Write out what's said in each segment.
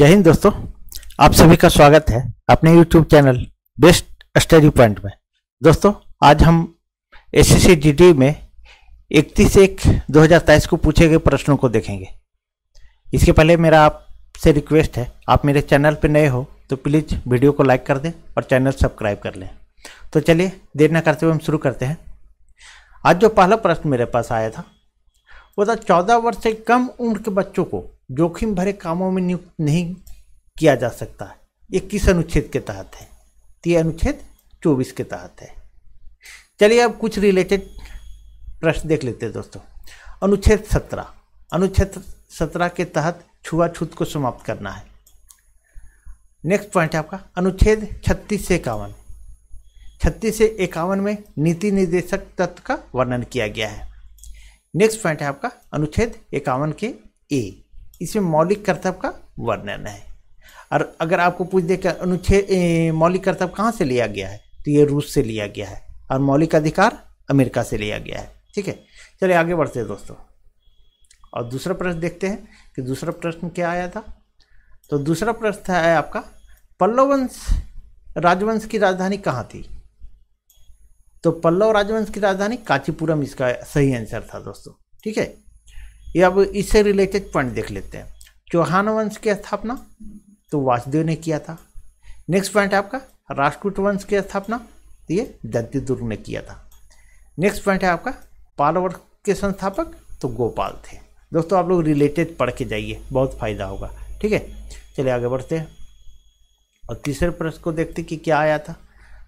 जय हिंद दोस्तों आप सभी का स्वागत है अपने YouTube channel best study point में दोस्तों आज हम एस सी में 31 एक 2023 को पूछे गए प्रश्नों को देखेंगे इसके पहले मेरा आपसे रिक्वेस्ट है आप मेरे चैनल पर नए हो तो प्लीज़ वीडियो को लाइक कर दें और चैनल सब्सक्राइब कर लें तो चलिए देर न करते हुए हम शुरू करते हैं आज जो पहला प्रश्न मेरे पास आया था वो था चौदह वर्ष से कम उम्र के बच्चों को जोखिम भरे कामों में नियुक्त नहीं किया जा सकता ये किस अनुच्छेद के तहत है तो ये अनुच्छेद चौबीस के तहत है चलिए अब कुछ रिलेटेड प्रश्न देख लेते हैं दोस्तों अनुच्छेद सत्रह अनुच्छेद सत्रह के तहत छुआछूत को समाप्त करना है नेक्स्ट पॉइंट है आपका अनुच्छेद छत्तीस से इक्यावन छत्तीस से इक्यावन में नीति निर्देशक तत्व का वर्णन किया गया है नेक्स्ट पॉइंट है आपका अनुच्छेद इक्यावन के ए इसमें मौलिक कर्तव्य का वर्णन है और अगर आपको पूछ दे अनुच्छेद मौलिक कर्तव्य कहाँ से लिया गया है तो ये रूस से लिया गया है और मौलिक अधिकार अमेरिका से लिया गया है ठीक है चलिए आगे बढ़ते हैं दोस्तों और दूसरा प्रश्न देखते हैं कि दूसरा प्रश्न क्या आया था तो दूसरा प्रश्न था है आपका पल्लव वंश राजवंश की राजधानी कहाँ थी तो पल्लव राजवंश की राजधानी कांचीपुरम इसका सही आंसर था दोस्तों ठीक है ये अब इससे रिलेटेड पॉइंट देख लेते हैं चौहान वंश की स्थापना तो वासुदेव ने किया था नेक्स्ट पॉइंट आपका राजकूट वंश की स्थापना तो ये दत्तीदुर्ग ने किया था नेक्स्ट पॉइंट है आपका पालवर के संस्थापक तो गोपाल थे दोस्तों आप लोग रिलेटेड पढ़ के जाइए बहुत फायदा होगा ठीक है चलिए आगे बढ़ते हैं और तीसरे प्रश्न को देखते कि क्या आया था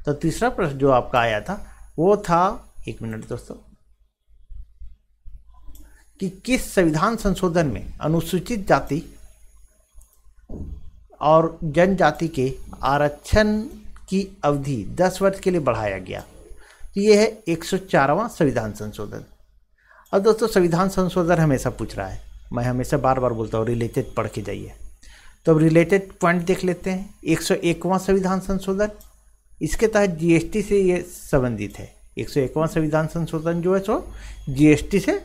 तो तीसरा प्रश्न जो आपका आया था वो था एक मिनट दोस्तों कि किस संविधान संशोधन में अनुसूचित जाति और जनजाति के आरक्षण की अवधि 10 वर्ष के लिए बढ़ाया गया तो ये है एक सौ संविधान संशोधन अब दोस्तों संविधान संशोधन हमेशा पूछ रहा है मैं हमेशा बार बार बोलता हूँ रिलेटेड पढ़ के जाइए तो अब रिलेटेड पॉइंट देख लेते हैं एक सौ एकवा संविधान संशोधन इसके तहत जीएसटी से ये संबंधित है एक सौ एकवा संविधान संशोधन जो है सो जीएसटी से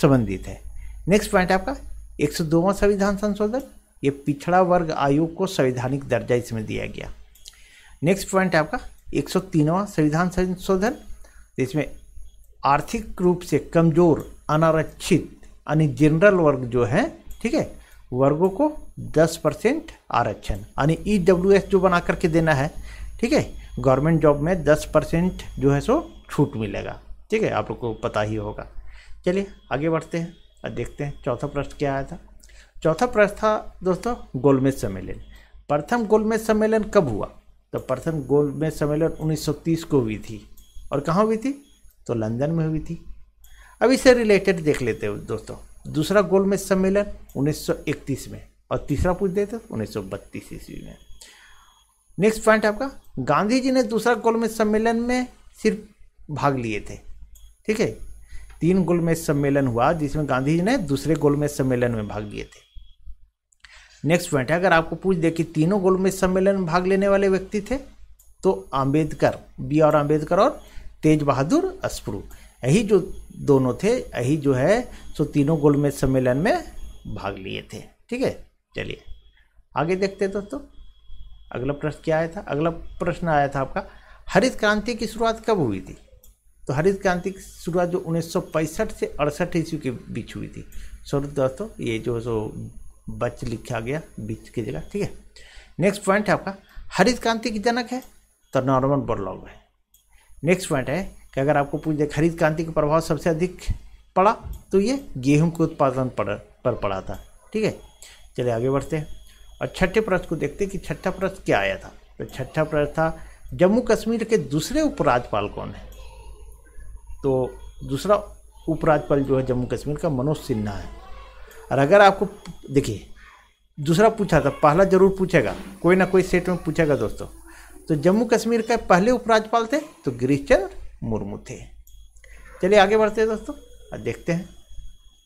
संबंधित है नेक्स्ट पॉइंट आपका एक सौ दोवा संविधान संशोधन ये पिछड़ा वर्ग आयोग को संवैधानिक दर्जा इसमें दिया गया नेक्स्ट पॉइंट आपका एक सौ तीनवा संविधान संशोधन इसमें आर्थिक रूप से कमजोर अनारक्षित यानी जनरल वर्ग जो है ठीक है वर्गों को 10 परसेंट आरक्षण यानी ई डब्ल्यू एस जो बना करके देना है ठीक है गवर्नमेंट जॉब में 10 परसेंट जो है सो छूट मिलेगा ठीक है आप लोग को पता ही होगा चलिए आगे बढ़ते हैं और देखते हैं चौथा प्रश्न क्या आया था चौथा प्रश्न था दोस्तों गोलमेज सम्मेलन प्रथम गोलमेज सम्मेलन कब हुआ तो प्रथम गोलमेज सम्मेलन उन्नीस को हुई थी और कहाँ हुई थी तो लंदन में हुई थी अब इससे रिलेटेड देख लेते हो दोस्तों दूसरा गोलमेज सम्मेलन 1931 में और तीसरा पूछ देते उन्नीस सौ ईस्वी में नेक्स्ट पॉइंट आपका गांधी जी ने दूसरा गोलमेज सम्मेलन में सिर्फ भाग लिए थे ठीक है तीन गोलमेज सम्मेलन हुआ जिसमें गांधी जी ने दूसरे गोलमेज सम्मेलन में भाग लिए थे नेक्स्ट पॉइंट है अगर आपको पूछ दे कि तीनों गोलमेज सम्मेलन में भाग लेने वाले व्यक्ति थे तो आम्बेडकर बी आर आम्बेडकर और तेज बहादुर अस्प्रू यही जो दोनों थे यही जो है सो तीनों गोलमेज सम्मेलन में भाग लिए थे ठीक है चलिए आगे देखते हैं दोस्तों अगला प्रश्न क्या आया था अगला प्रश्न आया था आपका हरित क्रांति की शुरुआत कब हुई थी तो हरित क्रांति की शुरुआत जो उन्नीस से अड़सठ ईस्वी के बीच हुई थी सॉरी दोस्तों ये जो सो बच लिखा गया बीच की जगह ठीक है नेक्स्ट पॉइंट है आपका हरित क्रांति की जनक है तो नॉर्मन बोरलॉग है नेक्स्ट पॉइंट है कि अगर आपको पूछ दे हरित क्रांति का प्रभाव सबसे अधिक पड़ा तो ये गेहूं के उत्पादन पर पर पड़ा था ठीक है चलिए आगे बढ़ते हैं और छठे प्रश्न को देखते हैं कि छठा प्रश्न क्या आया था तो छठा प्रश्न था जम्मू कश्मीर के दूसरे उपराज्यपाल कौन है तो दूसरा उपराज्यपाल जो है जम्मू कश्मीर का मनोज सिन्हा है और अगर आपको देखिए दूसरा पूछा था पहला जरूर पूछेगा कोई ना कोई सेट में पूछेगा दोस्तों तो जम्मू कश्मीर के पहले उपराज्यपाल थे तो गिरीश चंद्र मुर्मू थे चलिए आगे बढ़ते हैं दोस्तों और देखते हैं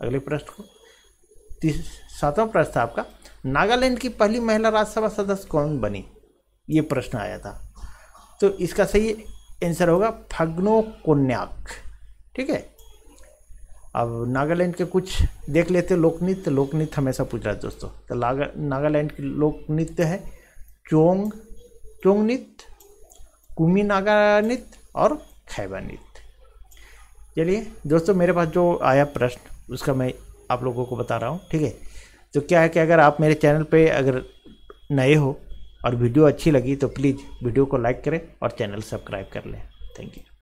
अगले प्रश्न को तीस सातवां प्रश्न था आपका नागालैंड की पहली महिला राज्यसभा सदस्य कौन बनी ये प्रश्न आया था तो इसका सही आंसर होगा फग्नो कोन्याक ठीक है अब नागालैंड के कुछ देख लेते लोक नृत्य लोक नृत्य हमेशा पूछ रहा है दोस्तों तो नागालैंड के नृत्य है चोंग चोंग नृत्य कुमी नागा नृत्य और खैबा नृत्य चलिए दोस्तों मेरे पास जो आया प्रश्न उसका मैं आप लोगों को बता रहा हूँ ठीक है तो क्या है कि अगर आप मेरे चैनल पे अगर नए हो और वीडियो अच्छी लगी तो प्लीज़ वीडियो को लाइक करें और चैनल सब्सक्राइब कर लें थैंक यू